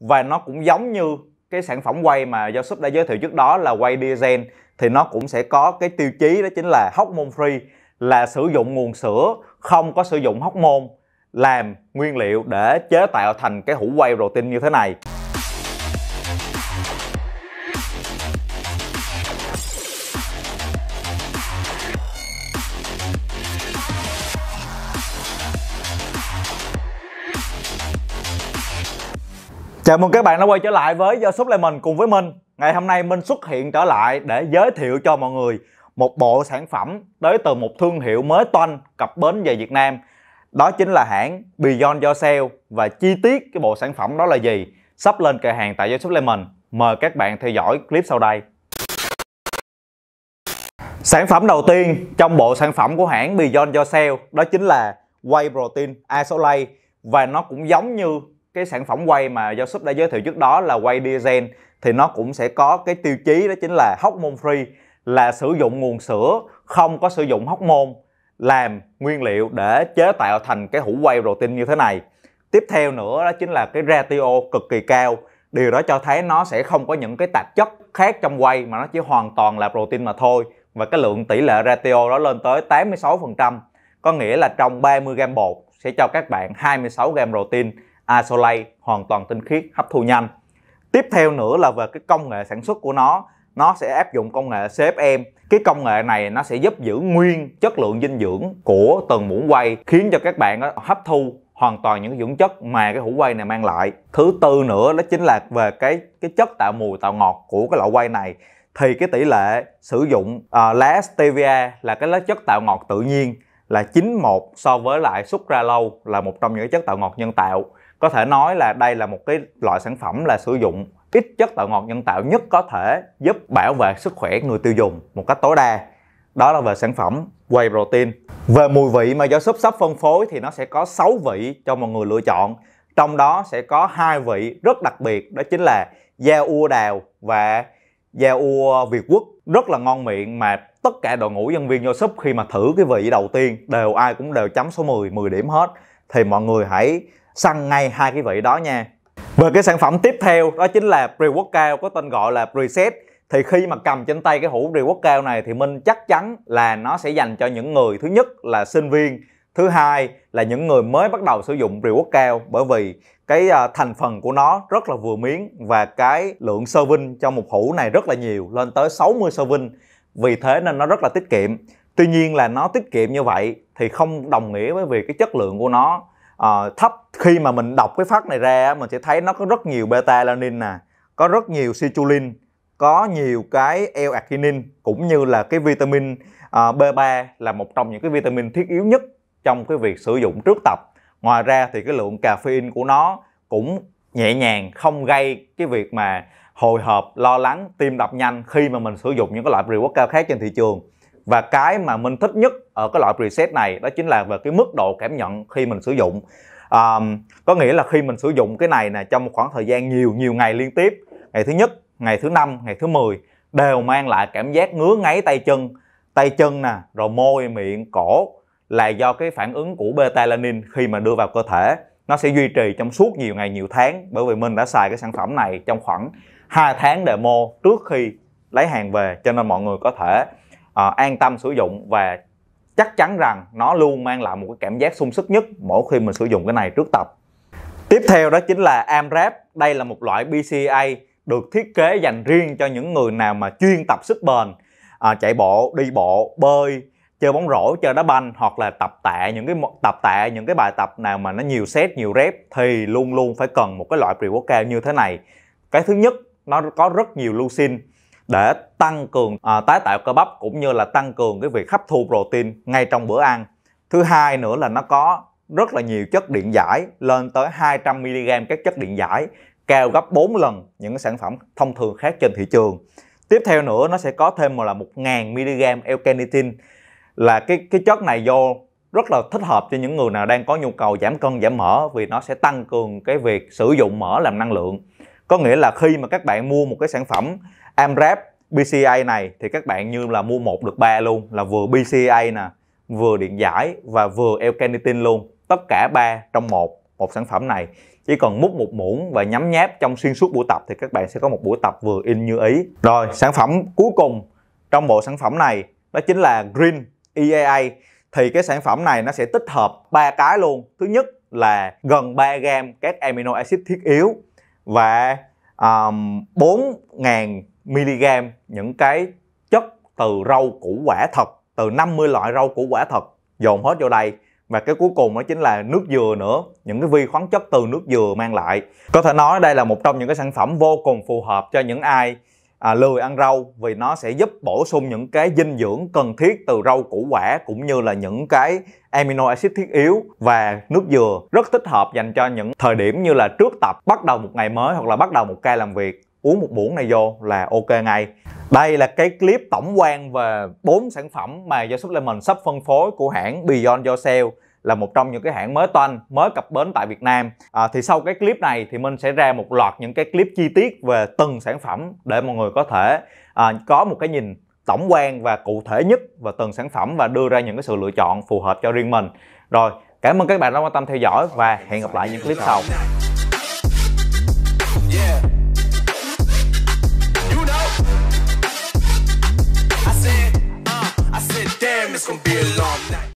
và nó cũng giống như cái sản phẩm quay mà do sub đã giới thiệu trước đó là quay diesel thì nó cũng sẽ có cái tiêu chí đó chính là hóc môn free là sử dụng nguồn sữa không có sử dụng hóc môn làm nguyên liệu để chế tạo thành cái hũ quay protein như thế này Chào mừng các bạn đã quay trở lại với Do Súp Lemon cùng với Minh Ngày hôm nay Minh xuất hiện trở lại để giới thiệu cho mọi người một bộ sản phẩm tới từ một thương hiệu mới toanh cập bến về Việt Nam Đó chính là hãng Beyond Yourself và chi tiết cái bộ sản phẩm đó là gì sắp lên kệ hàng tại Do Súp Lemon Mời các bạn theo dõi clip sau đây Sản phẩm đầu tiên trong bộ sản phẩm của hãng Beyond Yourself đó chính là Whey Protein Isolate và nó cũng giống như cái sản phẩm quay mà do sub đã giới thiệu trước đó là quay diesel thì nó cũng sẽ có cái tiêu chí đó chính là hóc môn free là sử dụng nguồn sữa không có sử dụng hóc môn làm nguyên liệu để chế tạo thành cái hũ quay protein như thế này tiếp theo nữa đó chính là cái ratio cực kỳ cao điều đó cho thấy nó sẽ không có những cái tạp chất khác trong quay mà nó chỉ hoàn toàn là protein mà thôi và cái lượng tỷ lệ ratio đó lên tới 86% có nghĩa là trong 30 gram bột sẽ cho các bạn 26 gram protein isolate hoàn toàn tinh khiết hấp thu nhanh tiếp theo nữa là về cái công nghệ sản xuất của nó nó sẽ áp dụng công nghệ CFM cái công nghệ này nó sẽ giúp giữ nguyên chất lượng dinh dưỡng của từng muỗng quay khiến cho các bạn hấp thu hoàn toàn những dưỡng chất mà cái hũ quay này mang lại thứ tư nữa đó chính là về cái cái chất tạo mùi tạo ngọt của cái lọ quay này thì cái tỷ lệ sử dụng uh, lá stevia là cái lá chất tạo ngọt tự nhiên là 91 so với lại sucralose là một trong những chất tạo ngọt nhân tạo có thể nói là đây là một cái loại sản phẩm là sử dụng ít chất tạo ngọt nhân tạo nhất có thể giúp bảo vệ sức khỏe người tiêu dùng một cách tối đa đó là về sản phẩm whey protein về mùi vị mà do shop shop phân phối thì nó sẽ có 6 vị cho mọi người lựa chọn trong đó sẽ có hai vị rất đặc biệt đó chính là da ua đào và da ua việt quốc rất là ngon miệng mà tất cả đội ngũ nhân viên do shop khi mà thử cái vị đầu tiên đều ai cũng đều chấm số 10 10 điểm hết thì mọi người hãy săn ngay hai cái vị đó nha về cái sản phẩm tiếp theo đó chính là pre-workout có tên gọi là preset thì khi mà cầm trên tay cái hũ pre-workout này thì minh chắc chắn là nó sẽ dành cho những người thứ nhất là sinh viên thứ hai là những người mới bắt đầu sử dụng pre-workout bởi vì cái ờ, thành phần của nó rất là vừa miếng và cái lượng sơ vinh trong một hũ này rất là nhiều lên tới 60 sơ vinh vì thế nên nó rất là tiết kiệm tuy nhiên là nó tiết kiệm như vậy thì không đồng nghĩa với việc cái chất lượng của nó uh, thấp khi mà mình đọc cái phát này ra mình sẽ thấy nó có rất nhiều beta alanin nè có rất nhiều citrulline có nhiều cái L-arginin cũng như là cái vitamin ờ, B3 là một trong những cái vitamin thiết yếu nhất trong cái việc sử dụng trước tập. Ngoài ra thì cái lượng caffeine của nó cũng nhẹ nhàng không gây cái việc mà hồi hộp, lo lắng, tim đập nhanh khi mà mình sử dụng những cái loại rượu cao khác trên thị trường và cái mà mình thích nhất ở cái loại preset này đó chính là về cái mức độ cảm nhận khi mình sử dụng um, có nghĩa là khi mình sử dụng cái này nè trong một khoảng thời gian nhiều nhiều ngày liên tiếp ngày thứ nhất ngày thứ năm ngày thứ 10 đều mang lại cảm giác ngứa ngáy tay chân tay chân nè rồi môi miệng cổ là do cái phản ứng của beta betalanin khi mà đưa vào cơ thể nó sẽ duy trì trong suốt nhiều ngày nhiều tháng bởi vì mình đã xài cái sản phẩm này trong khoảng 2 tháng demo trước khi lấy hàng về cho nên mọi người có thể uh, an tâm sử dụng và chắc chắn rằng nó luôn mang lại một cái cảm giác sung sức nhất mỗi khi mình sử dụng cái này trước tập tiếp theo đó chính là AMRAP đây là một loại BCA được thiết kế dành riêng cho những người nào mà chuyên tập sức bền à, chạy bộ đi bộ bơi chơi bóng rổ chơi đá banh hoặc là tập tạ những cái tập tạ những cái bài tập nào mà nó nhiều set nhiều rep thì luôn luôn phải cần một cái loại pre workout như thế này cái thứ nhất nó có rất nhiều leucine để tăng cường à, tái tạo cơ bắp cũng như là tăng cường cái việc hấp thu protein ngay trong bữa ăn. Thứ hai nữa là nó có rất là nhiều chất điện giải lên tới 200 mg các chất điện giải cao gấp 4 lần những sản phẩm thông thường khác trên thị trường. Tiếp theo nữa nó sẽ có thêm là 1000 mg L-carnitine là cái cái chất này vô rất là thích hợp cho những người nào đang có nhu cầu giảm cân giảm mỡ vì nó sẽ tăng cường cái việc sử dụng mỡ làm năng lượng. Có nghĩa là khi mà các bạn mua một cái sản phẩm AMREP BCA này thì các bạn như là mua một được ba luôn là vừa BCA nè vừa điện giải và vừa L-carnitin luôn tất cả ba trong một một sản phẩm này chỉ cần múc một muỗng và nhấm nháp trong xuyên suốt buổi tập thì các bạn sẽ có một buổi tập vừa in như ý rồi sản phẩm cuối cùng trong bộ sản phẩm này đó chính là Green EAA thì cái sản phẩm này nó sẽ tích hợp ba cái luôn thứ nhất là gần 3 gram các amino acid thiết yếu và um, 4.000 mg những cái chất từ rau củ quả thật từ 50 loại rau củ quả thật dồn hết vô đây và cái cuối cùng đó chính là nước dừa nữa những cái vi khoáng chất từ nước dừa mang lại có thể nói đây là một trong những cái sản phẩm vô cùng phù hợp cho những ai à, lười ăn rau vì nó sẽ giúp bổ sung những cái dinh dưỡng cần thiết từ rau củ quả cũng như là những cái amino acid thiết yếu và nước dừa rất thích hợp dành cho những thời điểm như là trước tập bắt đầu một ngày mới hoặc là bắt đầu một ca làm việc uống một muỗng này vô là ok ngay đây là cái clip tổng quan về bốn sản phẩm mà do Supplement sắp phân phối của hãng Beyond Yourself là một trong những cái hãng mới toanh, mới cập bến tại Việt Nam. À, thì sau cái clip này thì mình sẽ ra một loạt những cái clip chi tiết về từng sản phẩm để mọi người có thể à, có một cái nhìn tổng quan và cụ thể nhất về từng sản phẩm và đưa ra những cái sự lựa chọn phù hợp cho riêng mình. Rồi, cảm ơn các bạn đã quan tâm theo dõi và hẹn gặp lại những clip sau. it's gonna be a long night.